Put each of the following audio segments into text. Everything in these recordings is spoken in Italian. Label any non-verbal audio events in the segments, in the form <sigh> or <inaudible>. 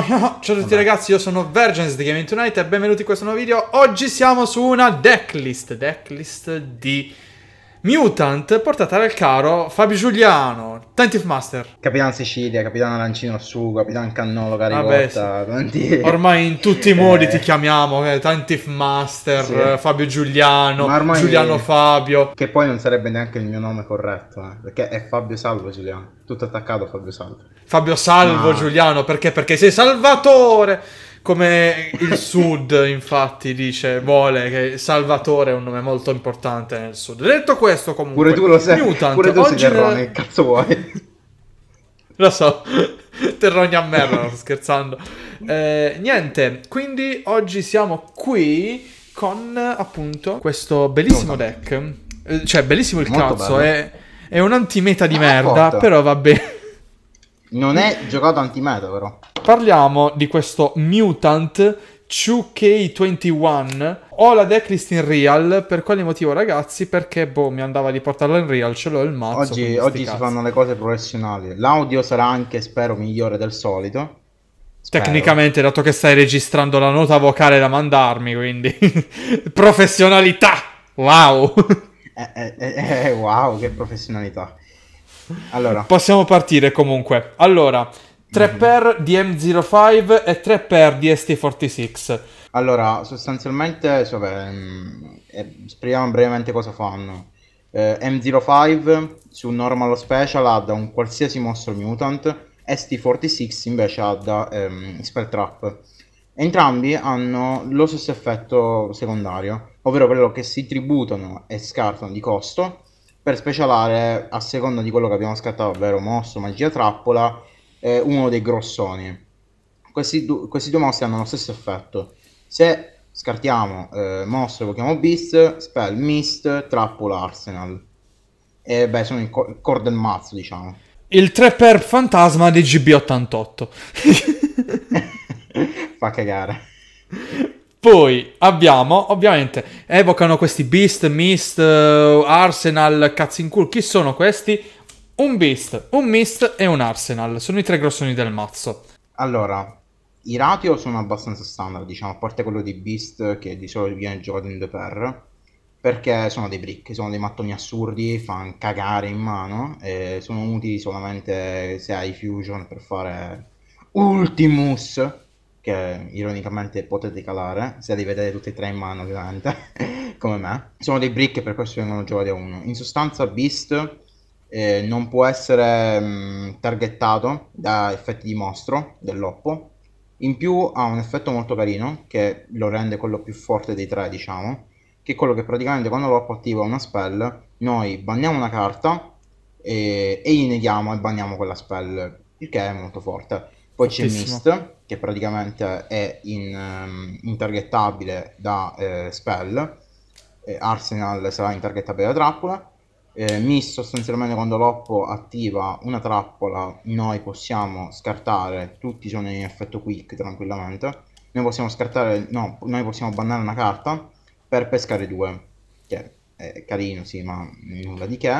Oh, no, Ciao a tutti Vabbè. ragazzi, io sono Vergens di Gaming Tonight e benvenuti in questo nuovo video. Oggi siamo su una decklist, decklist di Mutant portata dal caro Fabio Giuliano, Tantif Master. Capitan Sicilia, Capitano Lancino Su, Capitan Cannolo Caricotta. Vabbè, sì. Ormai in tutti i modi eh. <laughs> ti chiamiamo eh, Tantif Master, sì. Eh, Fabio Giuliano, Giuliano Fabio. Che poi non sarebbe neanche il mio nome corretto, eh, perché è Fabio Salvo Giuliano. Tutto attaccato a Fabio Salvo. Fabio Salvo no. Giuliano, perché? Perché sei Salvatore. Come il sud, infatti, dice vuole che Salvatore è un nome molto importante nel sud. Detto questo, comunque, pure tu lo sai, Mutant, pure tu sei Terrone, nel... cazzo vuoi? <laughs> Lo so, <laughs> Terroni a merda, sto scherzando. Eh, niente, quindi oggi siamo qui con appunto questo bellissimo deck. Eh, cioè, bellissimo il molto cazzo, è, è, un antimeta di ah, merda, porta. però va bene. Non è giocato antimeta però. Parliamo di questo Mutant 2K21. Ho la decklist in real. Per quale motivo, ragazzi? Perché boh, mi andava di portarla in real. Ce l'ho il mazzo. Oggi, oggi si fanno le cose professionali. L'audio sarà anche, spero, migliore del solito. Spero. Tecnicamente, dato che stai registrando la nota vocale da mandarmi, quindi <laughs> professionalità! Wow! Eh, eh, eh, eh, wow, che professionalità! Allora. Possiamo partire comunque. Allora, 3 mhm. per di M05 e 3 per di ST46. Allora, sostanzialmente, cioè, beh, mm, spieghiamo brevemente cosa fanno. Eh, M05 su normal o special ha da un qualsiasi monster mutant, ST46 invece ha da ehm, spell trap. Entrambi hanno lo stesso effetto secondario, ovvero quello che si tributano e scartano di costo per specialare a seconda di quello che abbiamo scattato, ovvero mostro, magia, trappola, eh, uno dei grossoni. Questi, du questi, due mostri hanno lo stesso effetto. Se scartiamo eh, mosso, evochiamo Beast, Spell, Mist, Trappola, Arsenal. E beh, sono il, co- il core del mazzo, diciamo. Il 3 per fantasma di GB88. <laughs> <laughs> Fa cagare. Poi abbiamo, ovviamente, evocano questi Beast, Mist, eh, Arsenal, Cazzincool. Chi sono questi? Un Beast, un Mist e un Arsenal. Sono i tre grossoni del mazzo. Allora, i ratio sono abbastanza standard, diciamo, a parte quello di Beast che di solito viene giocato in The per. Perché sono dei brick, sono dei mattoni assurdi, fanno cagare in mano e sono utili solamente se hai fusion per fare Ultimus che ironicamente potete calare, se li vedete tutti e tre in mano ovviamente, <laughs> come me. Sono dei brick per questo vengono giocati a uno. In sostanza Beast eh, non può essere mh, mm, targettato da effetti di mostro dell'oppo. In più ha un effetto molto carino che lo rende quello più forte dei tre, diciamo, che è quello che praticamente quando l'oppo attiva una spell, noi banniamo una carta e, eh, e gli neghiamo e banniamo quella spell, il che è molto forte. Poi c'è Mist che praticamente è in, um, intargettabile da eh, spell, eh, Arsenal sarà intargettabile da trappola, eh, Miss sostanzialmente quando Loppo attiva una trappola noi possiamo scartare, tutti sono in effetto quick tranquillamente, noi possiamo scartare, no, noi possiamo bannare una carta per pescare due, che è carino sì ma nulla di che,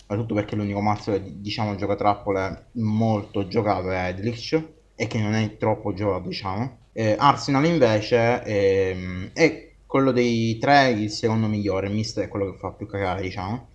soprattutto perché l'unico mazzo che diciamo gioca trappole molto giocato è Edlich, e che non è troppo giovane, diciamo. Eh, Arsenal invece ehm, è quello dei tre il secondo migliore, Mister è quello che fa più cagare, diciamo.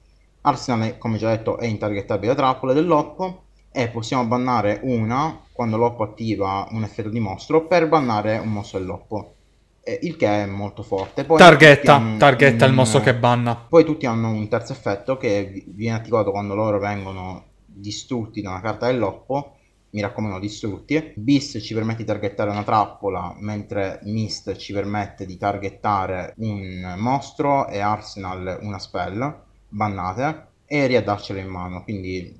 Arsenal, è, come già detto, è intargettabile da trappole dell'Oppo e eh, possiamo bannare una quando l'Oppo attiva un effetto di mostro per bannare un mostro dell'Oppo. Eh, il che è molto forte. Poi targhetta, hanno, un, il mostro che banna. Poi tutti hanno un terzo effetto che viene attivato quando loro vengono distrutti da una carta dell'Oppo mi raccomando distrutti. Beast ci permette di targettare una trappola, mentre Mist ci permette di targettare un mostro e Arsenal una spell, bannate, e riadarcela in mano, quindi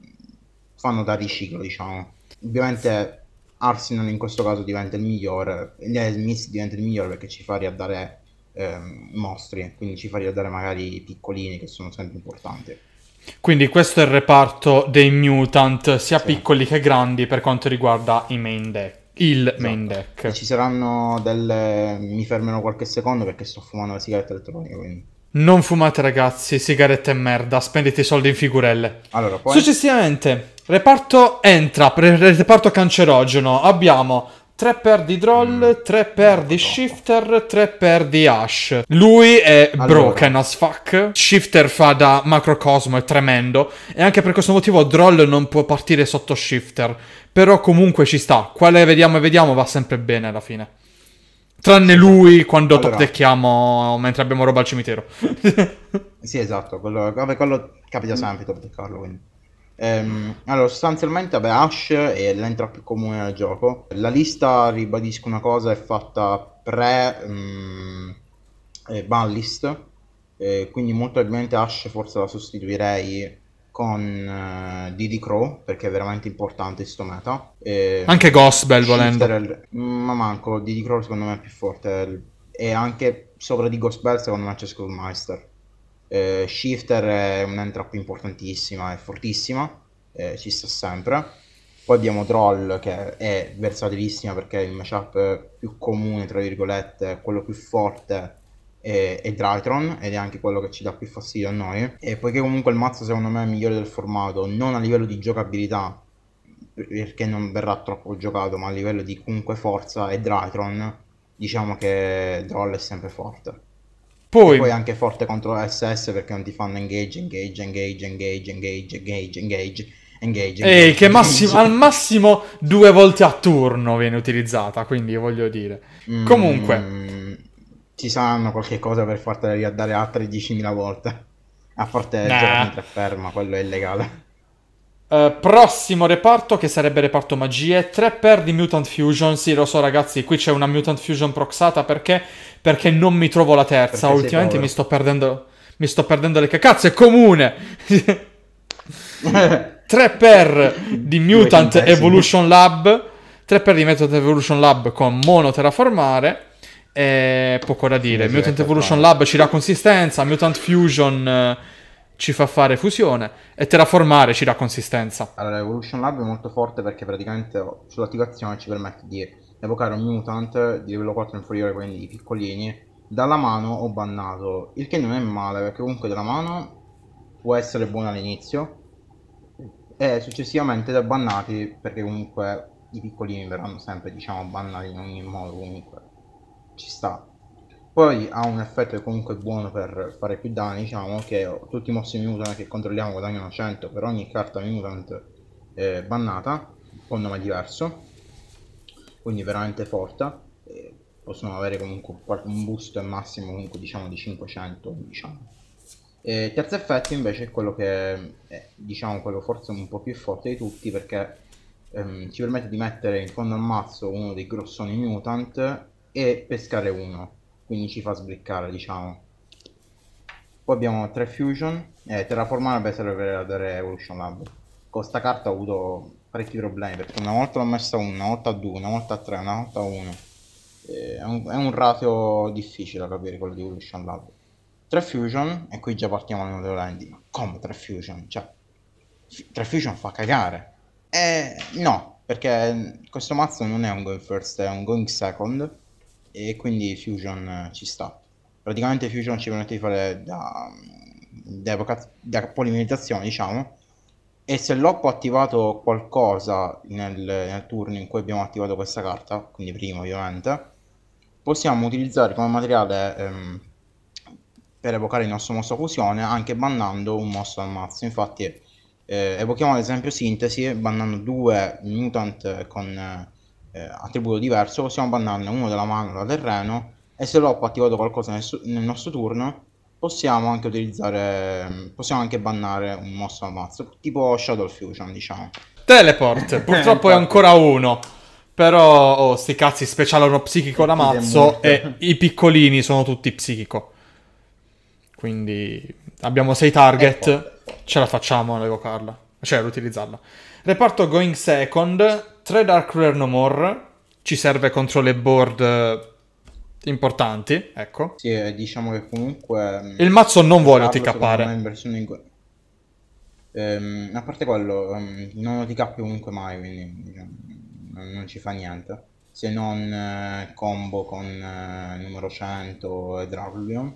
fanno da riciclo diciamo. Ovviamente Arsenal in questo caso diventa il migliore, Mist diventa il migliore perché ci fa riaddare eh, mostri, quindi ci fa riaddare magari piccolini che sono sempre importanti. Quindi questo è il reparto dei mutant, sia sì. piccoli che grandi, per quanto riguarda i main deck. Il esatto. main deck. E ci saranno delle... Mi fermano qualche secondo perché sto fumando la sigaretta elettronica, quindi... Non fumate ragazzi, sigarette è merda, spendete i soldi in figurelle. Allora, poi... Successivamente, reparto entra, reparto cancerogeno, abbiamo 3 per di Droll, 3 mm. per di Shifter, 3 per di Ash. Lui è allora. broken as fuck. Shifter fa da macrocosmo, è tremendo. E anche per questo motivo Droll non può partire sotto Shifter. Però comunque ci sta. Quale vediamo e vediamo va sempre bene alla fine. Tranne lui quando allora. topdecchiamo mentre abbiamo roba al cimitero. <laughs> sì, esatto. Quello, quello capita sempre topdeccarlo, quindi. Ehm, allora, sostanzialmente, vabbè, Ash è l'entra più comune nel gioco. La lista, ribadisco una cosa, è fatta pre um, eh, Ballist, eh, quindi molto probabilmente Ash forse la sostituirei con eh, Didi Crow perché è veramente importante sto meta. Eh, anche Gospel volendo. Il... Mm, ma manco, Didi Crow secondo me è più forte e anche sopra di Gospel secondo me c'è Skullmeister. Eh, Shifter è un'entra più importantissima, è fortissima, eh, ci sta sempre. Poi abbiamo Troll che è versatilissima perché è il matchup più comune, tra virgolette, quello più forte è, è Drytron ed è anche quello che ci dà più fastidio a noi. E poiché comunque il mazzo secondo me è migliore del formato, non a livello di giocabilità, perché non verrà troppo giocato, ma a livello di comunque forza e Drytron, diciamo che Troll è sempre forte. Poi, poi, anche forte contro SS perché non ti fanno engage, engage, engage, engage, engage, engage, engage. Engage, Ehi, che massimo, al massimo due volte a turno viene utilizzata, quindi voglio dire. Mm, Comunque, ci saranno qualche cosa per fartela riaddare altre 10.000 volte. A parte nah. giocare ferma, quello è illegale. Eh, prossimo reparto che sarebbe reparto magie, 3 per di Mutant Fusion, sì lo so ragazzi, qui c'è una Mutant Fusion proxata perché? Perché non mi trovo la terza, perché ultimamente mi sto perdendo, mi sto perdendo le cazzo, è comune! 3 <laughs> per di Mutant Evolution Lab, 3 per di Mutant Evolution Lab con mono terraformare, e poco da dire, Mutant ecco Evolution Lab ci dà consistenza, Mutant Fusion... Uh, ci fa fare fusione e terraformare ci dà consistenza. Allora, Evolution Lab è molto forte perché praticamente sull'attivazione ci permette di evocare un mutant di livello 4 inferiore, quindi i piccolini, dalla mano o bannato, il che non è male perché comunque dalla mano può essere buono all'inizio e successivamente da bannati perché comunque i piccolini verranno sempre diciamo bannati in ogni modo comunque ci sta poi ha un effetto comunque buono per fare più danni diciamo che tutti i mossi mutant che controlliamo guadagnano 100 per ogni carta mutant eh, bannata con nome diverso quindi veramente forte eh, possono avere comunque un boost massimo comunque diciamo di 500 diciamo e terzo effetto invece è quello che è, diciamo quello forse un po' più forte di tutti perché ehm, ci permette di mettere in fondo al mazzo uno dei grossoni mutant e pescare uno quindi ci fa sbloccare diciamo poi abbiamo 3 fusion eh, terraformare beh serve per dare evolution lab con sta carta ho avuto parecchi problemi perché una volta l'ho messa 1, una volta 2, una volta 3, una volta 1 eh, è, un, è un ratio difficile da capire quello di evolution lab 3 fusion e qui già partiamo nel modello di ma come 3 fusion? cioè 3 fusion fa cagare eh no perché questo mazzo non è un going first è un going second e quindi Fusion ci sta. Praticamente Fusion ci permette di fare da, da, da polimerizzazione, diciamo, e se l'OP ho attivato qualcosa nel, nel, turno in cui abbiamo attivato questa carta, quindi prima ovviamente, possiamo utilizzare come materiale ehm, per evocare il nostro mostro fusione anche bannando un mostro al mazzo. Infatti eh, evochiamo ad esempio Sintesi bannando due mutant con... Eh, eh, attributo diverso, possiamo bannarne uno della mano da terreno e se l'ho attivato qualcosa nel, nel, nostro turno possiamo anche utilizzare possiamo anche bannare un mosso al mazzo tipo Shadow Fusion diciamo Teleport <laughs> purtroppo è ancora uno però oh, sti cazzi uno psichico da mazzo e i piccolini sono tutti psichico quindi abbiamo 6 target ce la facciamo a evocarla cioè ad utilizzarla reparto going second 3 Dark Rare No More ci serve contro le board eh, importanti, ecco. Sì, diciamo che comunque... Ehm, il mazzo non vuole OTK-are. In... Ehm, a parte quello, ehm, non lo TK comunque mai, quindi diciamo, non ci fa niente. Se non eh, combo con eh, numero 100 e Dracula.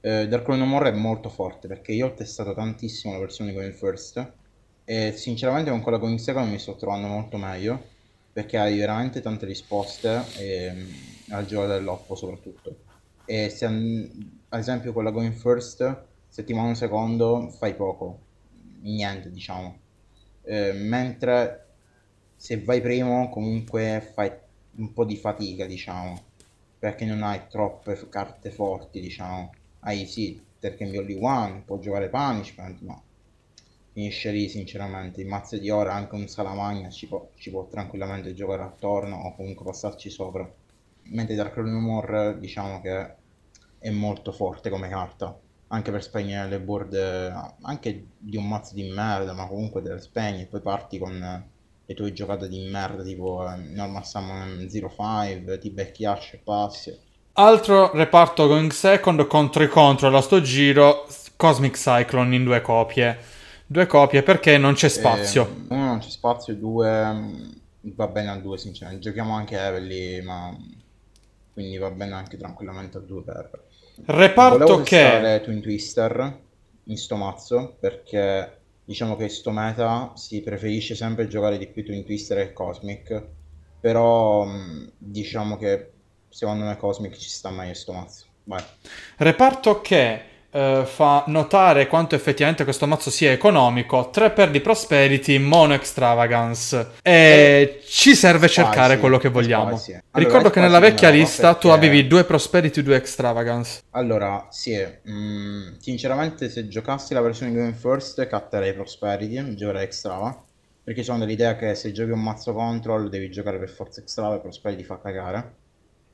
Eh, Dark Lord No More è molto forte perché io ho testato tantissimo la versione con il first e sinceramente con quella con Instagram mi sto trovando molto meglio perché hai veramente tante risposte e, ehm, al giorno dell'oppo soprattutto. E se ad esempio con la Going First, settimana ti un secondo fai poco, niente diciamo. Eh, mentre se vai primo comunque fai un po' di fatica diciamo perché non hai troppe carte forti diciamo. Hai sì, perché mi Only One può giocare Punishment, ma finisce lì sinceramente. Il mazzo di ora anche un salamagna ci può, ci può tranquillamente giocare attorno o comunque passarci sopra. Mentre Dark Humor diciamo che è molto forte come carta. Anche per spegnere le board anche di un mazzo di merda, ma comunque te le spegni e poi parti con le tue giocate di merda tipo eh, Normal Summon 05, ti becchiasce e passi. Altro reparto going second contro i contro alla sto giro Cosmic Cyclone in due copie Due copie perché non c'è spazio. Eh, uno non c'è spazio, due mm, va bene a due sinceramente. Giochiamo anche Evelyn, ma quindi va bene anche tranquillamente a due per... Reparto Volevo che... Twin Twister in sto mazzo perché diciamo che in sto meta si preferisce sempre giocare di più Twin Twister e Cosmic, però mm, diciamo che secondo me Cosmic ci sta meglio sto mazzo. Vai. Reparto che eh, fa notare quanto effettivamente questo mazzo sia economico. 3 per di prosperity, mono extravagance. E, e ci serve spazi, cercare quello che vogliamo. Allora, Ricordo che nella vecchia no, lista perché... tu avevi 2 prosperity, 2 extravagance. Allora, sì, mh, mm, sinceramente se giocassi la versione Game First catterei prosperity, giocherei extrava. Perché sono dell'idea che se giochi un mazzo control devi giocare per forza extrava e prosperity fa cagare.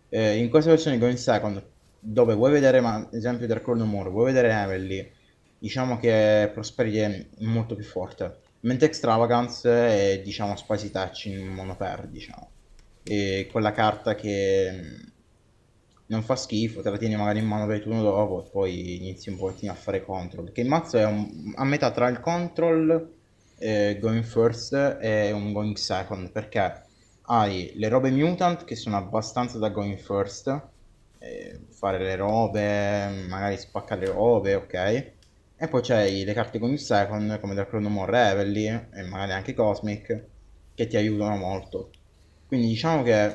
Eh, in questa versione Going Second dove vuoi vedere, ma esempio Dark Crono Moore, vuoi vedere Emily, diciamo che Prosperity è molto più forte, mentre Extravagance è diciamo Spicy Touch in monopair, diciamo. E quella carta che mm, non fa schifo, te la tieni magari in mano per il turno dopo e poi inizi un pochettino a fare control, perché il mazzo è un, a metà tra il control eh, going first e un going second, perché hai le robe mutant che sono abbastanza da going first eh, fare le robe, magari spaccare le robe, ok? E poi c'hai le carte con il second, come del Chronomore Revelly e magari anche Cosmic, che ti aiutano molto. Quindi diciamo che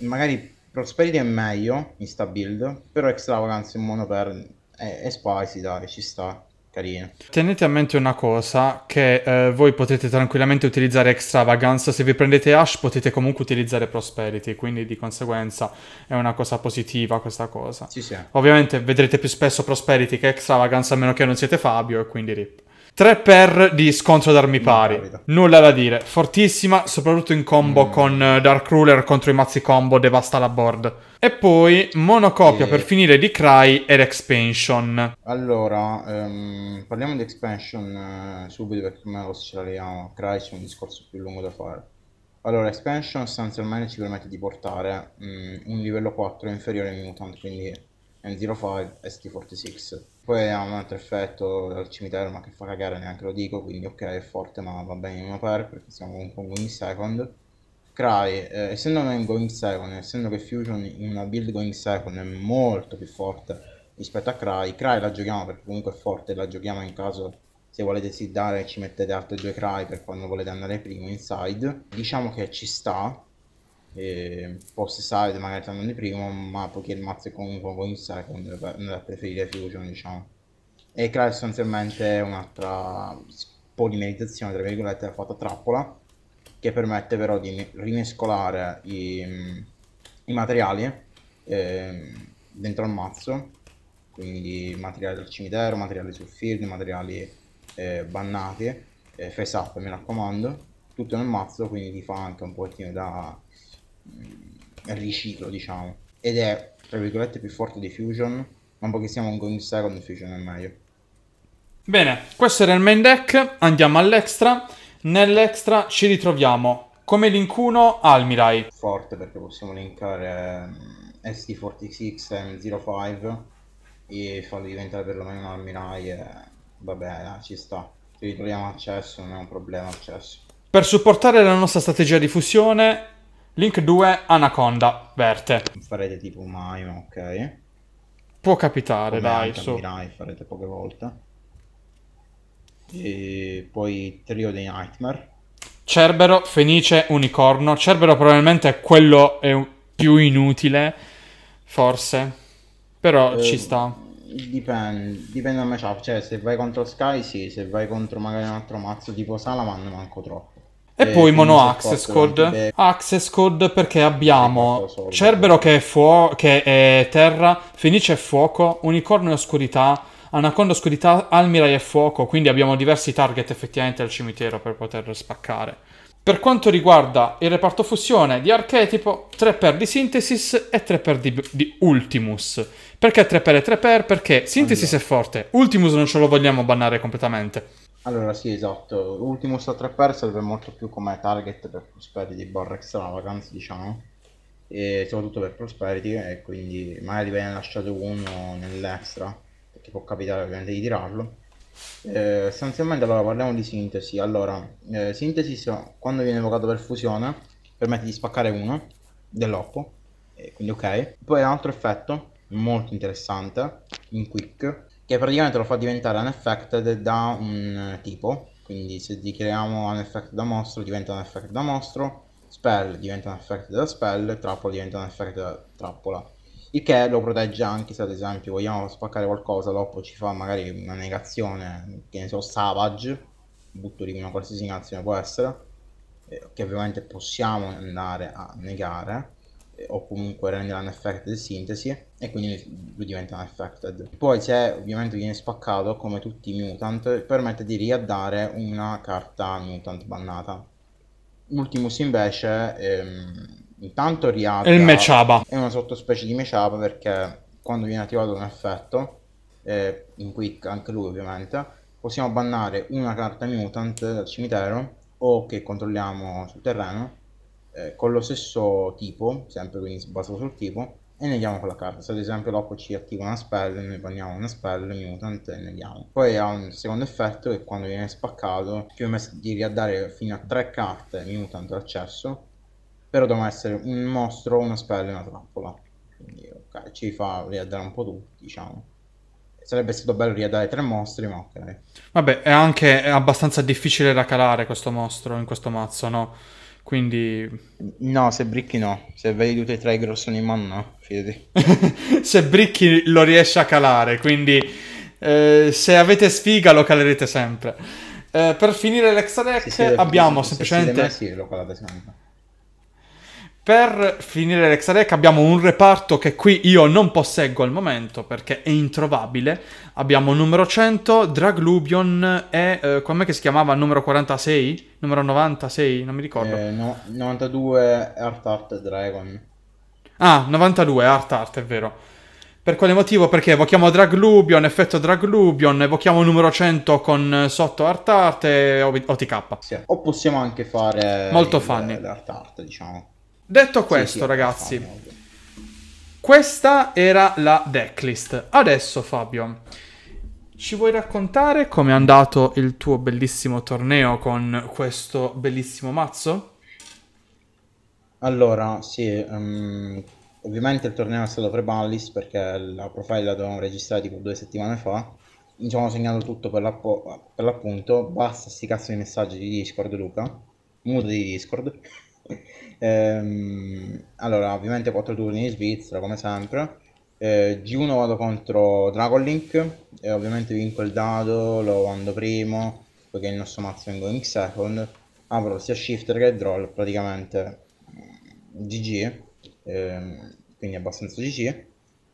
magari Prosperity è meglio in sta build, però Extravagance in mono per... è, è spicy, dai, ci sta carine. Tenete a mente una cosa, che eh, voi potete tranquillamente utilizzare Extravagance, se vi prendete Ash potete comunque utilizzare Prosperity, quindi di conseguenza è una cosa positiva questa cosa. Sì, sì. Ovviamente vedrete più spesso Prosperity che Extravagance, a meno che non siete Fabio, e quindi rip. 3 per di scontro d'armi mm, pari. Nulla da dire. Fortissima, soprattutto in combo mm. con eh, Dark Ruler contro i mazzi combo, devasta la board. E poi monocopia e... per finire di Cry ed Expansion. Allora, ehm, parliamo di Expansion eh, subito perché ormai lo scegliamo. Cry c'è un discorso più lungo da fare. Allora, Expansion sostanzialmente ci permette di portare mh, mm, un livello 4 inferiore ai mutant, quindi M05 e ST46 poi ha un altro effetto dal cimitero, ma che fa cagare, neanche lo dico, quindi ok, è forte, ma va bene in per, perché siamo comunque un going second. Cry, eh, essendo non going second, essendo che Fusion in una build going second è molto più forte rispetto a Cry, Cry la giochiamo perché comunque è forte, la giochiamo in caso se volete seedare ci mettete altre due Cry per quando volete andare primo inside. Diciamo che ci sta, eh, posti saldi magari tranne di primo ma poiché il mazzo è comunque un po' bonus second andrà a preferire fusion diciamo e crea sostanzialmente un'altra polimerizzazione tra virgolette fatta trappola che permette però di rimescolare i, i materiali eh, dentro al mazzo quindi materiali del cimitero, materiali sul field, materiali eh, bannati, eh, face up mi raccomando, tutto nel mazzo quindi ti fa anche un pochettino da riciclo, diciamo. Ed è, tra virgolette, più forte di Fusion, ma un po' che siamo un going second Fusion è meglio. Bene, questo era il main deck, andiamo all'extra. Nell'extra ci ritroviamo come link 1 Almirai. Forte perché possiamo linkare eh, ST46 M05 e farlo diventare perlomeno un Almirai e vabbè, ci sta. Ci ritroviamo accesso, non è un problema accesso. Per supportare la nostra strategia di fusione Link 2, Anaconda, Verte. Farete tipo un ok. Può capitare, Come dai. So. Mirai farete poche volte. E poi Trio dei Nightmare. Cerbero, Fenice, Unicorno. Cerbero probabilmente è quello più inutile, forse. Però eh, ci sta. Dipende, dipende da matchup. Cioè, se vai contro Sky, sì. Se vai contro magari un altro mazzo tipo Salaman, manco troppo. E eh, poi mono access code. Access code perché abbiamo Cerbero che è, fuo- che è terra, Fenice è fuoco, Unicorno è oscurità, Anaconda è oscurità, Almirai è fuoco, quindi abbiamo diversi target effettivamente al cimitero per poter spaccare. Per quanto riguarda il reparto fusione di archetipo, 3 per di Synthesis e 3 per di, di Ultimus. Perché 3 per e 3 per? Perché Synthesis allora. è forte, Ultimus non ce lo vogliamo bannare completamente. Allora sì, esatto. Ultimo Star Trapper serve molto più come target per Prosperity di Borra Extravagance, diciamo, e soprattutto per Prosperity, e quindi magari viene lasciato uno nell'extra, perché può capitare ovviamente di tirarlo. Eh, essenzialmente allora parliamo di sintesi. Allora, eh, sintesi quando viene evocato per fusione permette di spaccare uno dell'oppo, quindi ok. Poi ha un altro effetto molto interessante in quick che praticamente lo fa diventare unaffected da un tipo quindi se gli creiamo un effect da mostro diventa un effect da mostro spell diventa un effect da spell trappola diventa un effect da trappola il che lo protegge anche se ad esempio vogliamo spaccare qualcosa dopo ci fa magari una negazione che ne so savage butto lì una qualsiasi negazione può essere eh, che ovviamente possiamo andare a negare eh, o comunque rendere un di sintesi e quindi lui diventa un Poi se ovviamente viene spaccato come tutti i mutant permette di riaddare una carta mutant bannata. Ultimus invece ehm, intanto riadda... È il Mechaba. È una sottospecie di Mechaba perché quando viene attivato un effetto, eh, in quick anche lui ovviamente, possiamo bannare una carta mutant dal cimitero o che controlliamo sul terreno eh, con lo stesso tipo, sempre quindi basato sul tipo, e neghiamo quella carta. Se ad esempio l'Occo ci attiva una spell, noi prendiamo una spell, mutant e neghiamo. Poi ha un secondo effetto che quando viene spaccato ci permette di riaddare fino a tre carte mutant l'accesso, però devono essere un mostro, una spell e una trappola. Quindi ok, ci fa riaddare un po' tutti, diciamo sarebbe stato bello riadare tre mostri, ma ok. Vabbè, è anche abbastanza difficile da calare questo mostro in questo mazzo, no? Quindi... No, se bricchi no. Se vedi tutti e tre i grossoni in mano, no. Fidati. <laughs> se bricchi lo riesce a calare, quindi eh, se avete sfiga lo calerete sempre. Eh, per finire l'extra deck sì, abbiamo se, semplicemente... Se, lo se, se, per finire l'Exarec abbiamo un reparto che qui io non posseggo al momento perché è introvabile. Abbiamo numero 100, Draglubion e eh, com'è che si chiamava? Numero 46? Numero 96? Non mi ricordo. Eh, no, 92 Art Art Dragon. Ah, 92 Art Art, è vero. Per quale motivo? Perché evochiamo Draglubion, effetto Draglubion, evochiamo numero 100 con eh, sotto Art Art e OTK. Sì. O possiamo anche fare Molto il, funny. l'Art Art, diciamo. Detto questo, sì, sì, ragazzi, Fabio. questa era la decklist. Adesso, Fabio, ci vuoi raccontare come è andato il tuo bellissimo torneo con questo bellissimo mazzo? Allora, sì, um, ovviamente il torneo è stato pre ballist perché la profile la dovevamo registrare tipo due settimane fa. Diciamo, ho segnato tutto per, l'appunto. Basta sti cazzo di messaggi di Discord, Luca. Muto di Discord. Ehm, allora, ovviamente 4 turni in Svizzera, come sempre. Eh, G1 vado contro Dragon Link, e ovviamente vinco il dado, lo mando primo, poiché il nostro mazzo vengo in second. Apro sia shifter che draw, praticamente GG, mm, ehm, quindi abbastanza GG.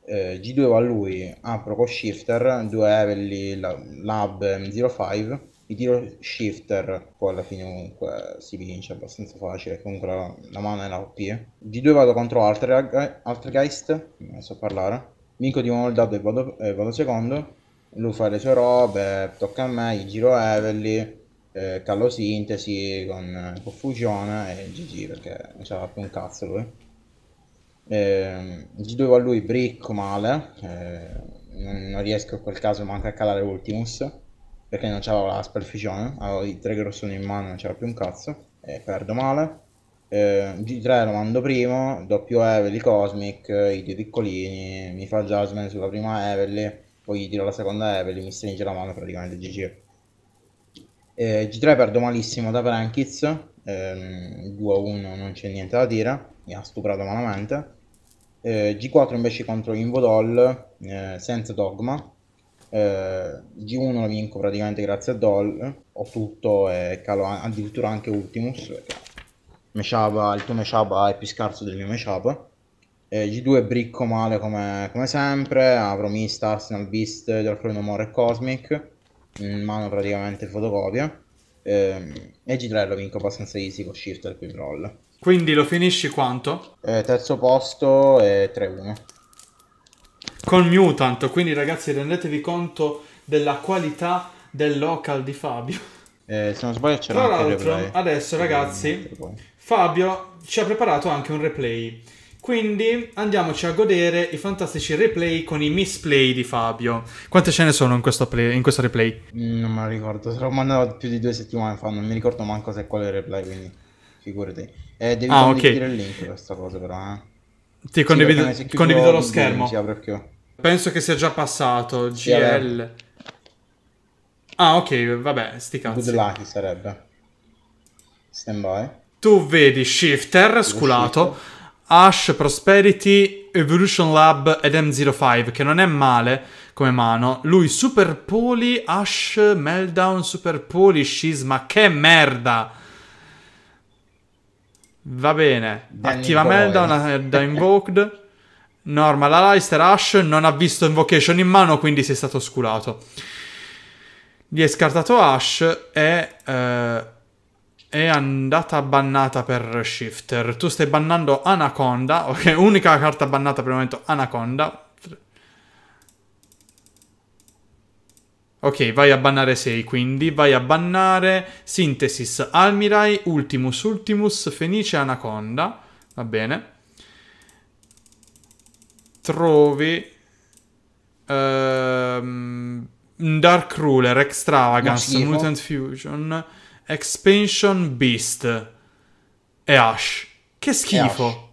Eh, G2 va a lui, apro con shifter, 2 Evely, Lab M05 il tiro shifter poi alla fine comunque si vince abbastanza facile comunque la, la mano è la OP di 2 vado contro Alter, Altergeist non so parlare vinco di nuovo il dado e vado, eh, vado secondo lui fa le sue robe tocca a me gli giro Everly, eh, callo sintesi con, eh, confusione e GG perché non c'era più un cazzo lui eh, G2 va lui Brick male eh, non riesco in quel caso manca a calare Ultimus perché non c'avevo la superficione, avevo i tre grossoni in mano, non c'era più un cazzo, e perdo male. Eh, G3 lo mando primo, doppio Evely Cosmic, i due piccolini, mi fa Jasmine sulla prima Evely, poi gli tiro la seconda Evely, mi stringe la mano praticamente GG. Eh, G3 perdo malissimo da Prankiz, ehm, 2-1 non c'è niente da dire, mi ha stuprato malamente. Eh, G4 invece contro Invodol, eh, senza dogma, eh, G1 lo vinco praticamente grazie a Doll, ho tutto e calo addirittura anche Ultimus, perché meshaba, il tuo Meshaba è più scarso del mio Meshaba. Eh, G2 bricco male come, come sempre, avrò Mist, Arsenal, Beast, Darkroid More e Cosmic, in mano praticamente fotocopia. Eh, e G3 lo vinco abbastanza easy con Shifter e Quick Quindi lo finisci quanto? Eh, terzo posto e 3-1 con Mutant. Quindi, ragazzi, rendetevi conto della qualità del local di Fabio. Eh, se non sbaglio, c'era Tra l'altro, adesso, ragazzi, eh, Fabio ci ha preparato anche un replay. Quindi andiamoci a godere i fantastici replay con i misplay di Fabio. Quante ce ne sono in questo, play, in questo replay? Mm, non me lo ricordo, se l'ho mandato più di due settimane fa, non mi ricordo manco se è quale replay, quindi figurati. Eh, devi ah, okay. il link per questa cosa però, eh. Ti condivido, sì, condivido lo schermo. Video, Penso che sia già passato. GL. Sì, ah, ok, vabbè, sti cazzi. Good sarebbe. Stand by. Tu vedi Shifter, sculato, Shifter. Ash, Prosperity, Evolution Lab ed M05, che non è male come mano. Lui, Super Poli, Ash, Meltdown, Super Poli, Scisma, che merda! Va bene. Dan Attiva Meltdown eh, da Invoked. Normal Alistair Ash non ha visto Invocation in mano, quindi si è stato oscurato. Gli è scartato Ash e... Eh, è andata bannata per Shifter. Tu stai bannando Anaconda, ok? Unica carta bannata per il momento Anaconda, Ok, vai a bannare 6, quindi vai a bannare Synthesis, Almirai, Ultimus, Ultimus, Fenice, Anaconda. Va bene. Trovi... Um, Dark Ruler, Extravagance, Mutant Fusion, Expansion, Beast e Ash. Che schifo.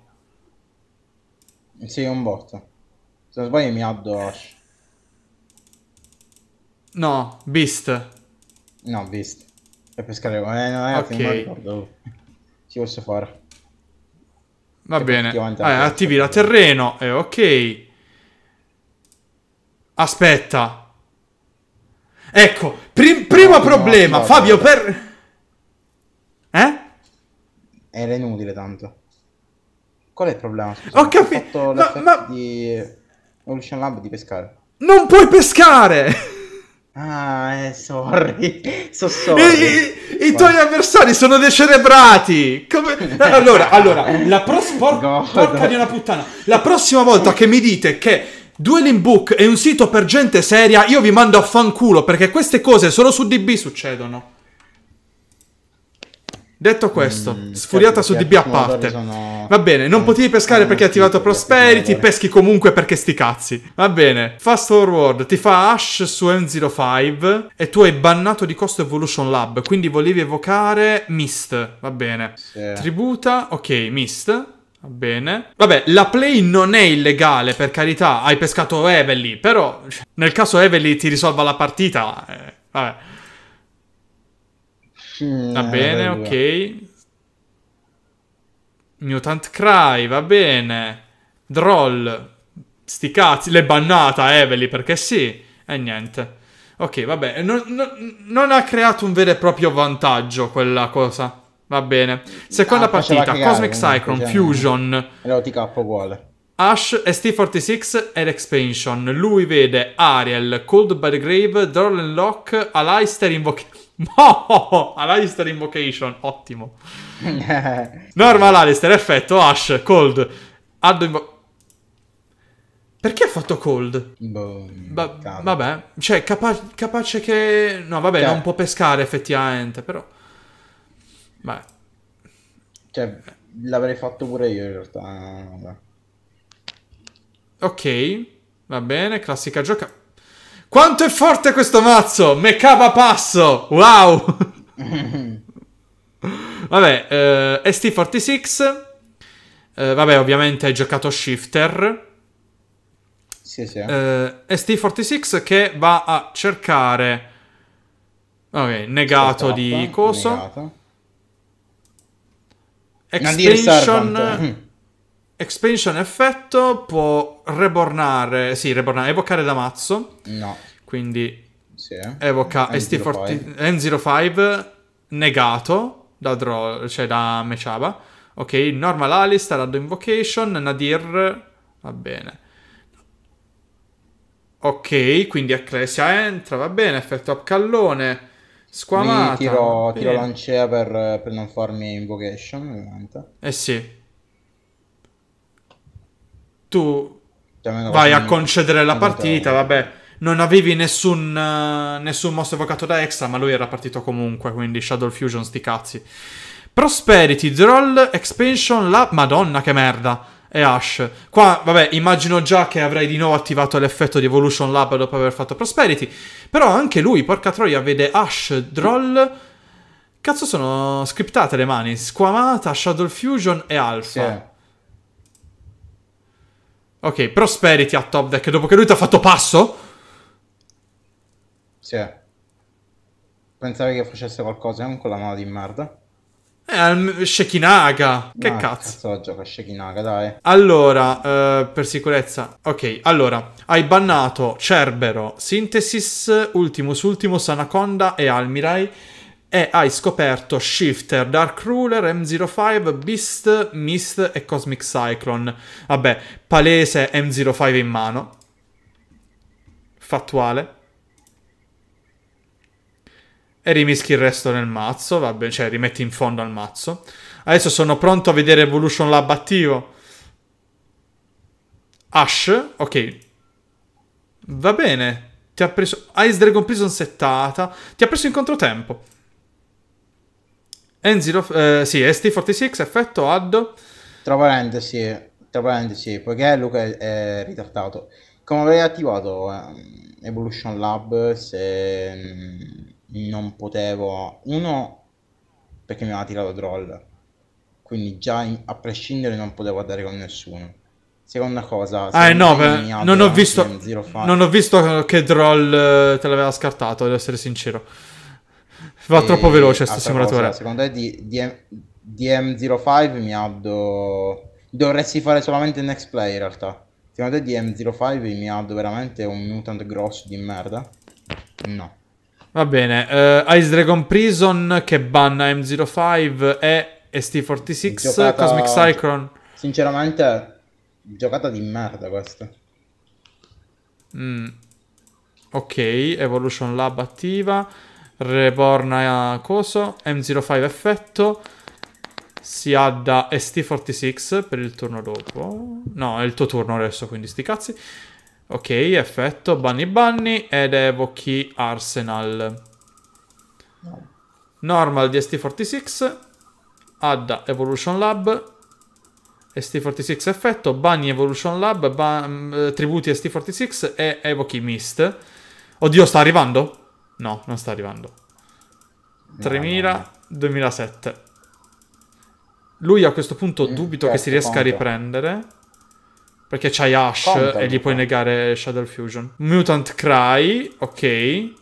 Ash. Sì, un botto. Se sbaglio mi addo Ash. No, Beast. No, Beast. Per pescare... Eh, no, eh, ok. Non Si posso fare. Va e bene. Vabbè, eh, attivi la terreno. Eh, ok. Aspetta. Ecco, prim primo no, problema, no, no, Fabio, per... Eh? Era inutile tanto. Qual è il problema? Scusa, Ho capito. Ho fatto ma... di Evolution Lab di pescare. Non puoi pescare! Ah, eh, sorry. <laughs> So sorry. I, i tuoi avversari sono decerebrati. Come... Allora, <laughs> allora, la prossima... Por... Porca di una puttana. La prossima volta che mi dite che Dueling Book è un sito per gente seria, io vi mando a fanculo perché queste cose solo su DB succedono. Detto questo, mm, certo, sfuriata su DB a parte. Sono... Va bene, non potevi pescare perché hai attivato Prosperity, peschi comunque perché sti cazzi. Va bene, fast forward, ti fa Ash su M05 e tu hai bannato di costo Evolution Lab, quindi volevi evocare Mist, va bene. Sì. Tributa, ok, Mist. Va bene. Vabbè, la play non è illegale, per carità, hai pescato Evelyn, però nel caso Evelyn ti risolva la partita, eh, vabbè. Mm, va bene, eh, ok. Mutant Cry, va bene. Droll. Sti cazzi, Le bannata Evely perché sì. E niente. Ok, vabbè, non, non, non, ha creato un vero e proprio vantaggio quella cosa. Va bene. Seconda ah, partita, Cosmic Cyclone, Fusion. L'OTK uguale. Ash, ST46 ed Expansion. Lui vede Ariel, Cold by the Grave, Droll and Lock, Alistair Invocation. No! Alistair <laughs> Invocation, ottimo. <laughs> Normal Alistair, effetto, Ash, Cold. Addo Invocation. Perché ha fatto cold? Boh, ba- vabbè, cioè capa- capace che... No, vabbè, cioè. non può pescare effettivamente, però... Beh. Cioè, l'avrei fatto pure io in realtà. Ok, va bene, classica giocata. Quanto è forte questo mazzo? Me passo! Wow! <laughs> vabbè, eh, ST46. Eh, vabbè, ovviamente hai giocato Shifter. Sì, sì. Eh, ST46 che va a cercare... Ok, negato Startup, di coso. Negato. Extinction... Expansion effetto può rebornare, sì, rebornare, evocare da mazzo. No. Quindi sì. evoca ST40, N05 negato da, draw, cioè da Mechaba. Ok, Normal Alistar, Addo Invocation, Nadir, va bene. Ok, quindi Ecclesia entra, va bene, effetto upcallone, squamata. Quindi tiro, tiro lancea per, per non farmi Invocation, ovviamente. Eh sì, tu vai a concedere la partita, vabbè, non avevi nessun, uh, nessun mosso evocato da extra, ma lui era partito comunque, quindi Shadow Fusion, sti cazzi. Prosperity, Droll, Expansion, la... Madonna, che merda! E Ash. Qua, vabbè, immagino già che avrei di nuovo attivato l'effetto di Evolution Lab dopo aver fatto Prosperity. Però anche lui, porca troia, vede Ash, Droll... Cazzo, sono scriptate le mani. Squamata, Shadow Fusion e Alpha. Sì. Ok, Prosperity a top deck dopo che lui ti ha fatto passo? Sì. Pensavi che facesse qualcosa eh, con la mano di merda. Eh, Shekinaga. Che no, ah, cazzo. Cazzo gioca Shekinaga, dai. Allora, eh, per sicurezza. Ok, allora, hai bannato Cerbero, Synthesis, Ultimus Ultimus, Anaconda e Almirai e hai scoperto Shifter, Dark Ruler, M05, Beast, Mist e Cosmic Cyclone. Vabbè, palese M05 in mano. Fattuale. E rimischi il resto nel mazzo, vabbè, cioè rimetti in fondo al mazzo. Adesso sono pronto a vedere Evolution Lab attivo. Ash, ok. Va bene. Ti ha preso... Ice Dragon Prison settata. Ti ha preso in controtempo. N0, eh, sì, ST46 effetto add. Tra parentesi, tra parentesi, poiché Luca è, è ritardato, come avrei attivato eh, Evolution Lab se mm, non potevo, uno perché mi aveva tirato troll, quindi già in, a prescindere non potevo andare con nessuno. Seconda cosa, eh, se ah, no, beh, non, ho visto, non ho visto che Droll eh, te l'aveva scartato, devo essere sincero. Va troppo veloce questo simulatore. Cosa, secondo te di, di, DM05 mi addo... Dovresti fare solamente next play in realtà. Secondo te DM05 mi addo veramente un mutant grosso di merda? No. Va bene, uh, Ice Dragon Prison che banna M05 e ST46 giocata... Cosmic Cyclone. Sinceramente, giocata di merda questa. Mm. Ok, Evolution Lab attiva. Reborn a coso, M05 effetto, si adda ST46 per il turno dopo. No, è il tuo turno adesso, quindi sti cazzi. Ok, effetto, banni banni ed evochi Arsenal. Normal di ST46, Adda Evolution Lab, ST46 effetto, banni Evolution Lab, ban tributi ST46 e evochi Mist. Oddio, sta arrivando? No, non sta arrivando. 3000, 2007. Lui a questo punto mm, dubito che si certo, riesca a riprendere. Perché c'hai Ash e gli puoi negare Shadow Fusion. Mutant Cry, ok.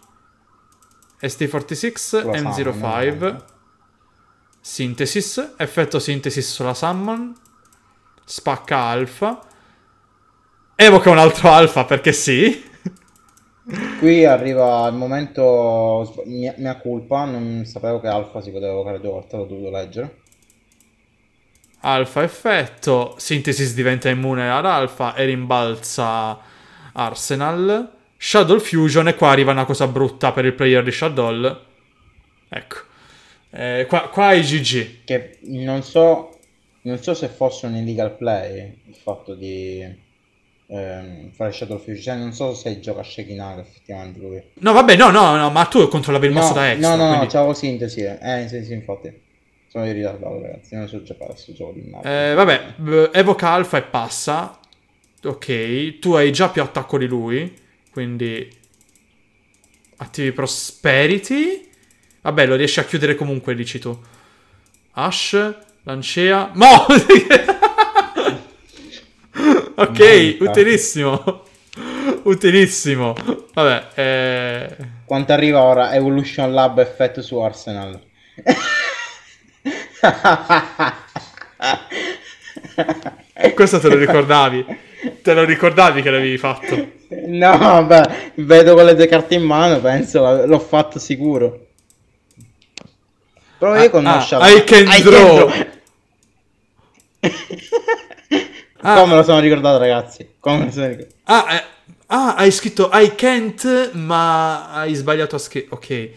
ST46, M05. Sanno, Synthesis, effetto Synthesis sulla Summon. Spacca Alpha. Evoca un altro Alpha perché sì. Qui arriva il momento, mia, mia, colpa, non sapevo che Alfa si poteva evocare due volte, l'ho dovuto leggere. Alfa effetto, Synthesis diventa immune ad Alfa e rimbalza Arsenal. Shadow Fusion e qua arriva una cosa brutta per il player di Shadow. Ecco. Eh, qua, qua è GG. Che non so, non so se fosse un illegal play il fatto di ehm, fare Shadowfish. Cioè, non so se gioca a Shekinara effettivamente lui. No, vabbè, no, no, no, ma tu controllavi il mosso no, da Ex. No, no, quindi... no, c'avevo sintesi. Eh, eh, sì, sì, infatti. Sono in ritardo, ragazzi. Non so giocare a questo gioco di mappa. Eh, vabbè, evoca alfa e passa. Ok, tu hai già più attacco di lui, quindi attivi Prosperity. Vabbè, lo riesci a chiudere comunque, dici tu. Ash, Lancea... Mo! <laughs> ok, Molta. utilissimo. Utilissimo. Vabbè. Eh... Quanto arriva ora Evolution Lab effetto su Arsenal? Questo te lo ricordavi? Te lo ricordavi che l'avevi fatto? No, vabbè, vedo con le due carte in mano, penso, l'ho fatto sicuro. Però io ah, ah conosco... Ah, I can I Can draw. Ah, Come lo sono ricordato, ragazzi? Come lo sono ricordato? Ah, eh, ah, hai scritto I can't, ma hai sbagliato a scrivere. Ok,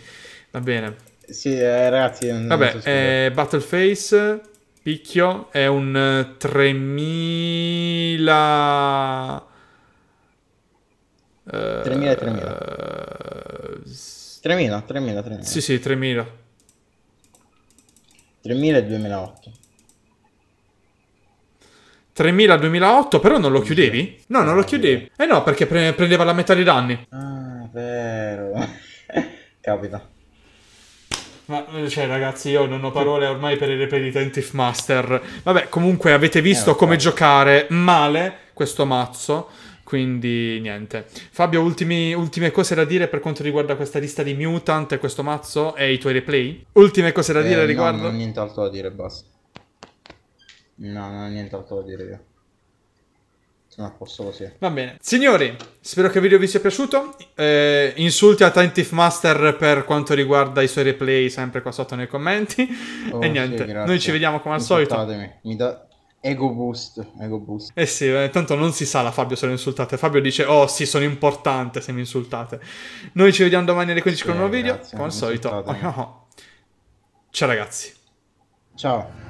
va bene. Sì, eh, ragazzi. Vabbè, so eh, Battleface picchio è un 3000. 3000 3000 3000 3000 3000 sì sì 3000 3000 e 2008 3000-2008, però non lo chiudevi? No, non lo chiudevi. Eh no, perché pre- prendeva la metà dei danni. Ah, vero. <laughs> Capita. Ma, eh, cioè, ragazzi, io non ho parole ormai per il Repetitive Master. Vabbè, comunque avete visto eh, come okay. giocare male questo mazzo. Quindi niente. Fabio, ultimi, ultime cose da dire per quanto riguarda questa lista di mutant e questo mazzo e i tuoi replay? Ultime cose da eh, dire eh, riguardo? No, niente altro da dire, basta. No, non ho nient'altro da dire io. Sono a posto così. Va bene. Signori, spero che il video vi sia piaciuto. Eh, insulti a Tantif Master per quanto riguarda i suoi replay, sempre qua sotto nei commenti. Oh, e niente, sì, noi ci vediamo come al solito. Mi dà ego boost, ego boost. Eh sì, eh, tanto non si sa la Fabio se lo insultate. Fabio dice, oh sì, sono importante se mi insultate. Noi ci vediamo domani alle 15 sì, con un nuovo eh, video, come al solito. Oh, no. Oh, oh. Ciao ragazzi. Ciao.